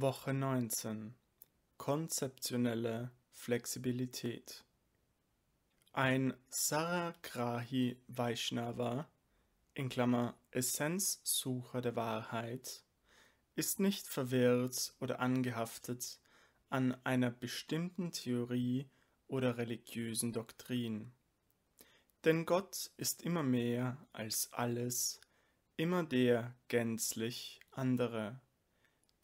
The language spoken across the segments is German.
Woche 19 Konzeptionelle Flexibilität Ein Saragrahi Vaishnava in Klammer Essenzsucher der Wahrheit ist nicht verwirrt oder angehaftet an einer bestimmten Theorie oder religiösen Doktrin. Denn Gott ist immer mehr als alles, immer der gänzlich andere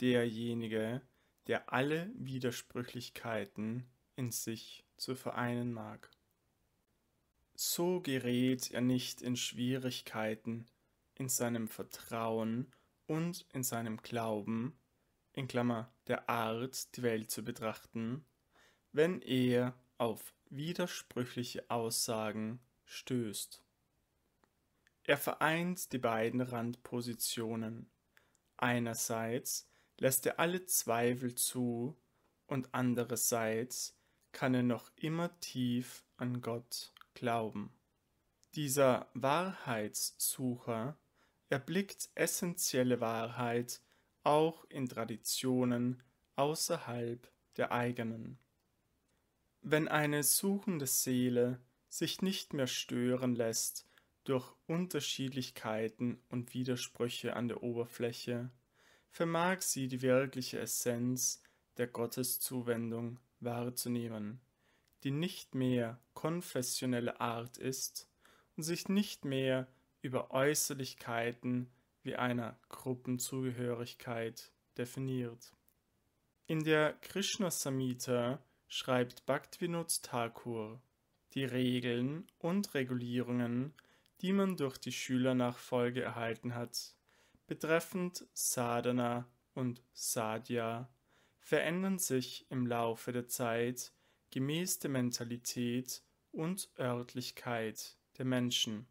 derjenige, der alle Widersprüchlichkeiten in sich zu vereinen mag. So gerät er nicht in Schwierigkeiten in seinem Vertrauen und in seinem Glauben, in Klammer der Art, die Welt zu betrachten, wenn er auf widersprüchliche Aussagen stößt. Er vereint die beiden Randpositionen. Einerseits lässt er alle Zweifel zu und andererseits kann er noch immer tief an Gott glauben. Dieser Wahrheitssucher erblickt essentielle Wahrheit auch in Traditionen außerhalb der eigenen. Wenn eine suchende Seele sich nicht mehr stören lässt durch Unterschiedlichkeiten und Widersprüche an der Oberfläche, vermag sie die wirkliche Essenz der Gotteszuwendung wahrzunehmen, die nicht mehr konfessionelle Art ist und sich nicht mehr über Äußerlichkeiten wie einer Gruppenzugehörigkeit definiert. In der Krishna Samhita schreibt Bhaktivinoda Thakur die Regeln und Regulierungen, die man durch die Schülernachfolge erhalten hat, betreffend Sadhana und Sadhya verändern sich im Laufe der Zeit gemäß der Mentalität und Örtlichkeit der Menschen.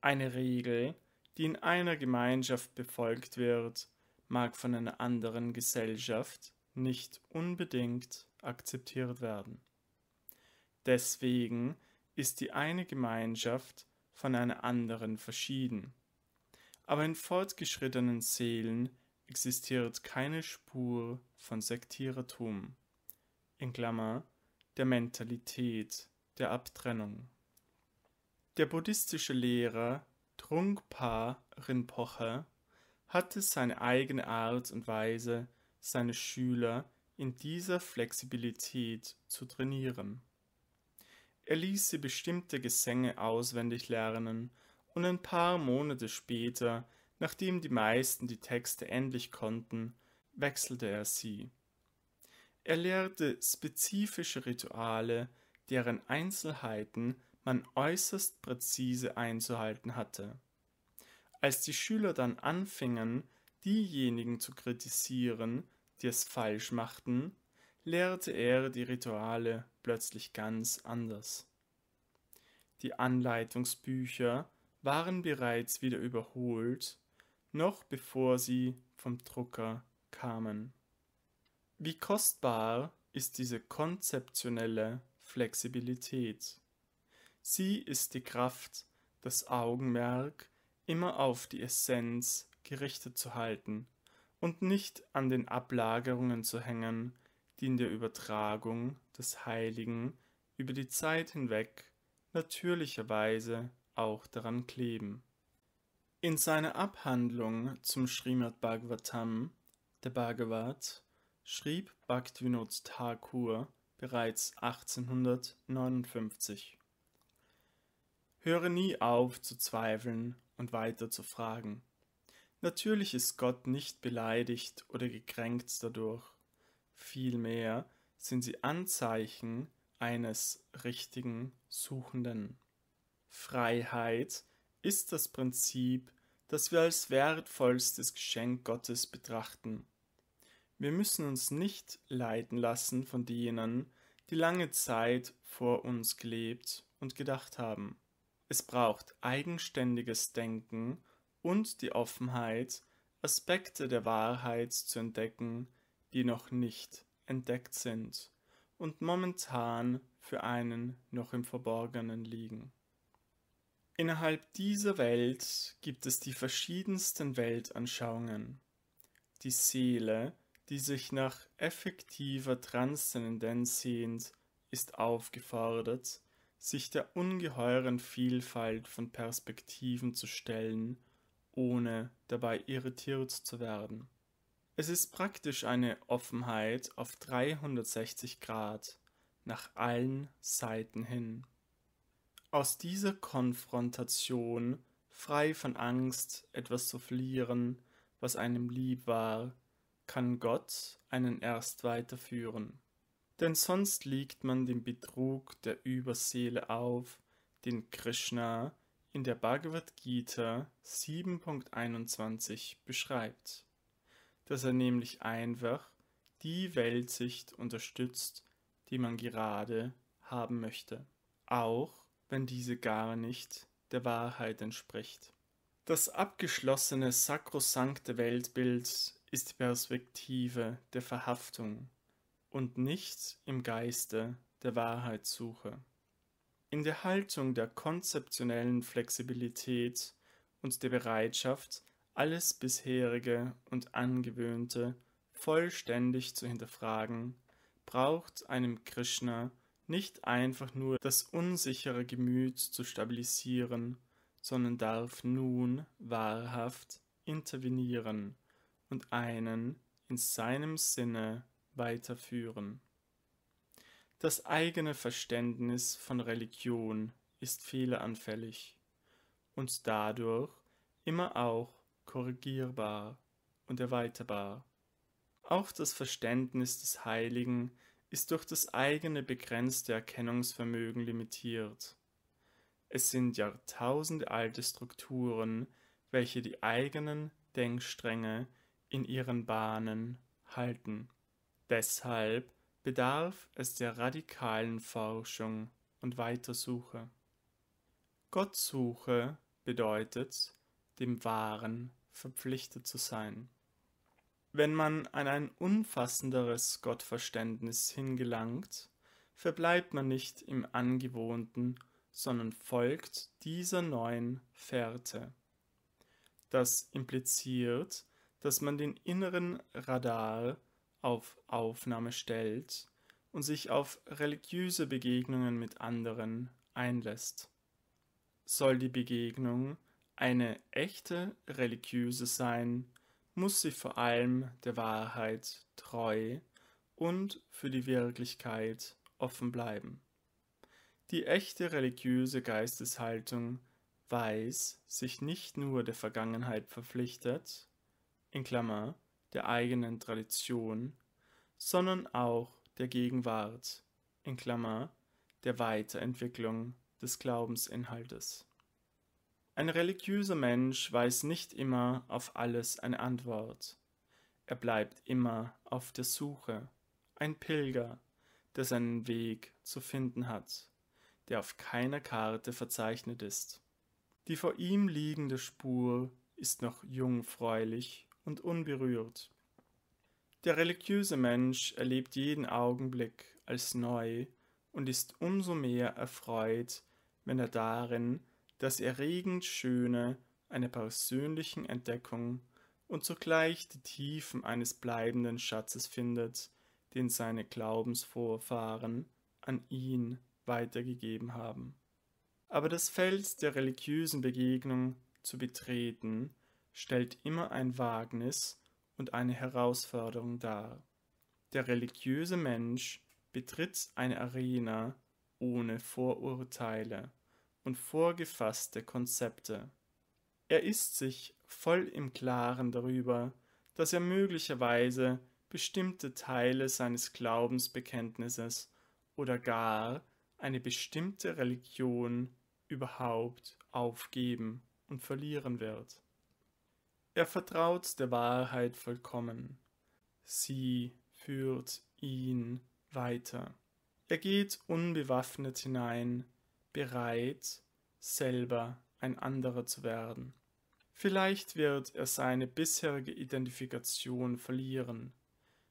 Eine Regel, die in einer Gemeinschaft befolgt wird, mag von einer anderen Gesellschaft nicht unbedingt akzeptiert werden. Deswegen ist die eine Gemeinschaft von einer anderen verschieden. Aber in fortgeschrittenen Seelen existiert keine Spur von Sektierertum in Klammer der Mentalität der Abtrennung. Der buddhistische Lehrer Trungpa Rinpoche hatte seine eigene Art und Weise, seine Schüler in dieser Flexibilität zu trainieren. Er ließ sie bestimmte Gesänge auswendig lernen und ein paar Monate später, nachdem die meisten die Texte endlich konnten, wechselte er sie. Er lehrte spezifische Rituale, deren Einzelheiten man äußerst präzise einzuhalten hatte. Als die Schüler dann anfingen, diejenigen zu kritisieren, die es falsch machten, lehrte er die Rituale plötzlich ganz anders. Die Anleitungsbücher waren bereits wieder überholt, noch bevor sie vom Drucker kamen. Wie kostbar ist diese konzeptionelle Flexibilität? Sie ist die Kraft, das Augenmerk immer auf die Essenz gerichtet zu halten und nicht an den Ablagerungen zu hängen, die in der Übertragung des Heiligen über die Zeit hinweg natürlicherweise auch daran kleben. In seiner Abhandlung zum Srimad Bhagavatam, der Bhagavat, schrieb Bhaktivinoda Thakur bereits 1859. Höre nie auf zu zweifeln und weiter zu fragen. Natürlich ist Gott nicht beleidigt oder gekränkt dadurch. Vielmehr sind sie Anzeichen eines richtigen Suchenden. Freiheit ist das Prinzip, das wir als wertvollstes Geschenk Gottes betrachten. Wir müssen uns nicht leiten lassen von denen, die lange Zeit vor uns gelebt und gedacht haben. Es braucht eigenständiges Denken und die Offenheit, Aspekte der Wahrheit zu entdecken, die noch nicht entdeckt sind und momentan für einen noch im Verborgenen liegen. Innerhalb dieser Welt gibt es die verschiedensten Weltanschauungen. Die Seele, die sich nach effektiver Transzendenz sehnt, ist aufgefordert, sich der ungeheuren Vielfalt von Perspektiven zu stellen, ohne dabei irritiert zu werden. Es ist praktisch eine Offenheit auf 360 Grad nach allen Seiten hin. Aus dieser Konfrontation, frei von Angst, etwas zu verlieren, was einem lieb war, kann Gott einen erst weiterführen. Denn sonst liegt man dem Betrug der Überseele auf, den Krishna in der Bhagavad Gita 7.21 beschreibt, dass er nämlich einfach die Weltsicht unterstützt, die man gerade haben möchte. Auch wenn diese gar nicht der Wahrheit entspricht. Das abgeschlossene sakrosankte Weltbild ist die Perspektive der Verhaftung und nicht im Geiste der Wahrheitssuche. In der Haltung der konzeptionellen Flexibilität und der Bereitschaft, alles bisherige und angewöhnte vollständig zu hinterfragen, braucht einem Krishna nicht einfach nur das unsichere Gemüt zu stabilisieren, sondern darf nun wahrhaft intervenieren und einen in seinem Sinne weiterführen. Das eigene Verständnis von Religion ist fehleranfällig und dadurch immer auch korrigierbar und erweiterbar. Auch das Verständnis des Heiligen ist durch das eigene begrenzte Erkennungsvermögen limitiert. Es sind jahrtausendealte Strukturen, welche die eigenen Denkstränge in ihren Bahnen halten. Deshalb bedarf es der radikalen Forschung und Weitersuche. Gottsuche bedeutet, dem Wahren verpflichtet zu sein. Wenn man an ein umfassenderes Gottverständnis hingelangt, verbleibt man nicht im Angewohnten, sondern folgt dieser neuen Fährte. Das impliziert, dass man den inneren Radar auf Aufnahme stellt und sich auf religiöse Begegnungen mit anderen einlässt. Soll die Begegnung eine echte religiöse sein, muss sie vor allem der Wahrheit treu und für die Wirklichkeit offen bleiben. Die echte religiöse Geisteshaltung weiß, sich nicht nur der Vergangenheit verpflichtet, in Klammer, der eigenen Tradition, sondern auch der Gegenwart, in Klammer, der Weiterentwicklung des Glaubensinhaltes. Ein religiöser Mensch weiß nicht immer auf alles eine Antwort. Er bleibt immer auf der Suche, ein Pilger, der seinen Weg zu finden hat, der auf keiner Karte verzeichnet ist. Die vor ihm liegende Spur ist noch jungfräulich und unberührt. Der religiöse Mensch erlebt jeden Augenblick als neu und ist umso mehr erfreut, wenn er darin das erregend Schöne einer persönlichen Entdeckung und zugleich die Tiefen eines bleibenden Schatzes findet, den seine Glaubensvorfahren an ihn weitergegeben haben. Aber das Feld der religiösen Begegnung zu betreten, stellt immer ein Wagnis und eine Herausforderung dar. Der religiöse Mensch betritt eine Arena ohne Vorurteile und vorgefasste Konzepte. Er ist sich voll im Klaren darüber, dass er möglicherweise bestimmte Teile seines Glaubensbekenntnisses oder gar eine bestimmte Religion überhaupt aufgeben und verlieren wird. Er vertraut der Wahrheit vollkommen. Sie führt ihn weiter. Er geht unbewaffnet hinein bereit, selber ein anderer zu werden. Vielleicht wird er seine bisherige Identifikation verlieren.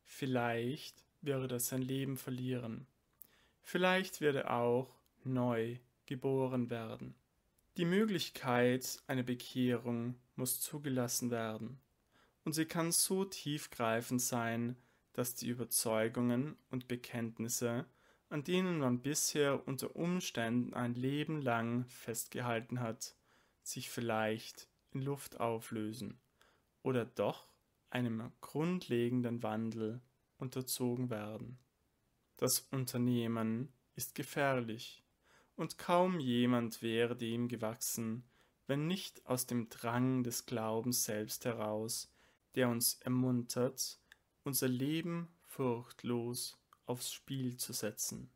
Vielleicht wird er sein Leben verlieren. Vielleicht wird er auch neu geboren werden. Die Möglichkeit einer Bekehrung muss zugelassen werden, und sie kann so tiefgreifend sein, dass die Überzeugungen und Bekenntnisse an denen man bisher unter Umständen ein Leben lang festgehalten hat, sich vielleicht in Luft auflösen oder doch einem grundlegenden Wandel unterzogen werden. Das Unternehmen ist gefährlich, und kaum jemand wäre dem gewachsen, wenn nicht aus dem Drang des Glaubens selbst heraus, der uns ermuntert, unser Leben furchtlos aufs Spiel zu setzen.